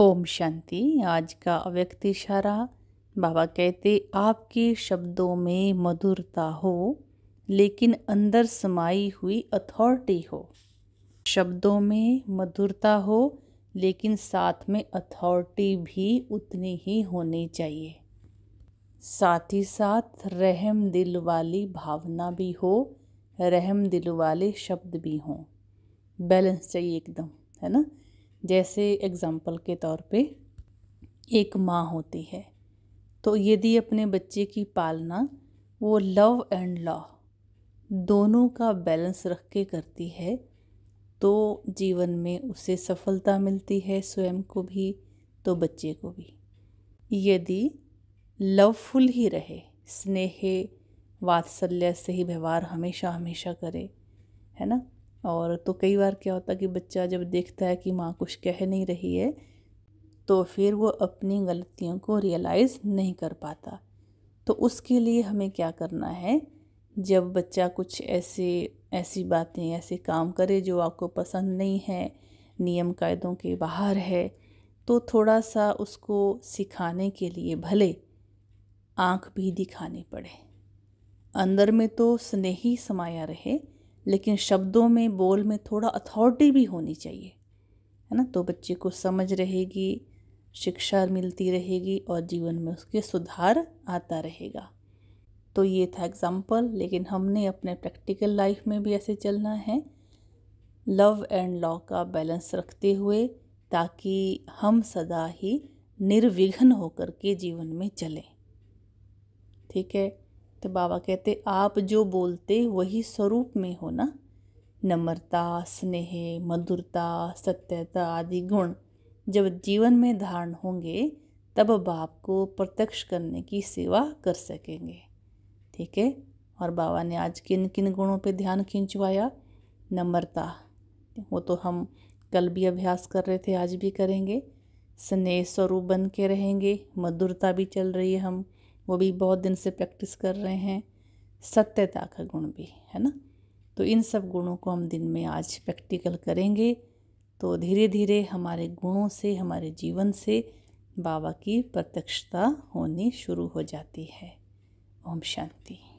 ओम शांति आज का अव्यक्ति इशारा बाबा कहते आपके शब्दों में मधुरता हो लेकिन अंदर समाई हुई अथॉरिटी हो शब्दों में मधुरता हो लेकिन साथ में अथॉरिटी भी उतनी ही होनी चाहिए साथ ही साथ रहम दिल वाली भावना भी हो रहम दिल वाले शब्द भी हों बैलेंस चाहिए एकदम है ना जैसे एग्ज़ाम्पल के तौर पे एक माँ होती है तो यदि अपने बच्चे की पालना वो लव एंड लॉ दोनों का बैलेंस रख के करती है तो जीवन में उसे सफलता मिलती है स्वयं को भी तो बच्चे को भी यदि लवफुल ही रहे स्नेह वात्सल्य से ही व्यवहार हमेशा हमेशा करे है ना और तो कई बार क्या होता है कि बच्चा जब देखता है कि माँ कुछ कह नहीं रही है तो फिर वो अपनी गलतियों को रियलाइज़ नहीं कर पाता तो उसके लिए हमें क्या करना है जब बच्चा कुछ ऐसे ऐसी बातें ऐसे काम करे जो आपको पसंद नहीं है नियम कायदों के बाहर है तो थोड़ा सा उसको सिखाने के लिए भले आँख भी दिखानी पड़े अंदर में तो स्नेही समाया रहे लेकिन शब्दों में बोल में थोड़ा अथॉरिटी भी होनी चाहिए है ना तो बच्चे को समझ रहेगी शिक्षा मिलती रहेगी और जीवन में उसके सुधार आता रहेगा तो ये था एग्ज़ाम्पल लेकिन हमने अपने प्रैक्टिकल लाइफ में भी ऐसे चलना है लव एंड लॉ का बैलेंस रखते हुए ताकि हम सदा ही निर्विघ्न होकर के जीवन में चलें ठीक है तो बाबा कहते आप जो बोलते वही स्वरूप में हो ना नम्रता स्नेह मधुरता सत्यता आदि गुण जब जीवन में धारण होंगे तब बाप को प्रत्यक्ष करने की सेवा कर सकेंगे ठीक है और बाबा ने आज किन किन गुणों पे ध्यान खिंचवाया नम्रता वो तो हम कल भी अभ्यास कर रहे थे आज भी करेंगे स्नेह स्वरूप बन के रहेंगे मधुरता भी चल रही है हम वो भी बहुत दिन से प्रैक्टिस कर रहे हैं सत्यता का गुण भी है ना तो इन सब गुणों को हम दिन में आज प्रैक्टिकल करेंगे तो धीरे धीरे हमारे गुणों से हमारे जीवन से बाबा की प्रत्यक्षता होनी शुरू हो जाती है ओम शांति